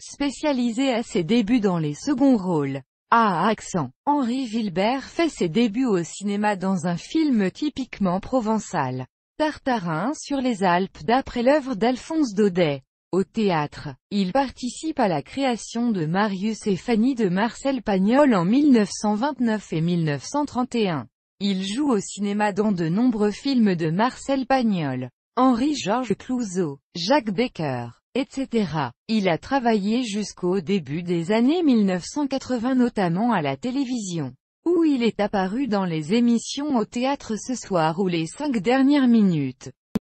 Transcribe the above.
Spécialisé à ses débuts dans les seconds rôles. À accent, Henri Vilbert fait ses débuts au cinéma dans un film typiquement provençal. Tartarin sur les Alpes d'après l'œuvre d'Alphonse Daudet. Au théâtre, il participe à la création de Marius et Fanny de Marcel Pagnol en 1929 et 1931. Il joue au cinéma dans de nombreux films de Marcel Pagnol, Henri-Georges Clouzot, Jacques Becker, etc. Il a travaillé jusqu'au début des années 1980 notamment à la télévision, où il est apparu dans les émissions au théâtre ce soir ou les cinq dernières minutes.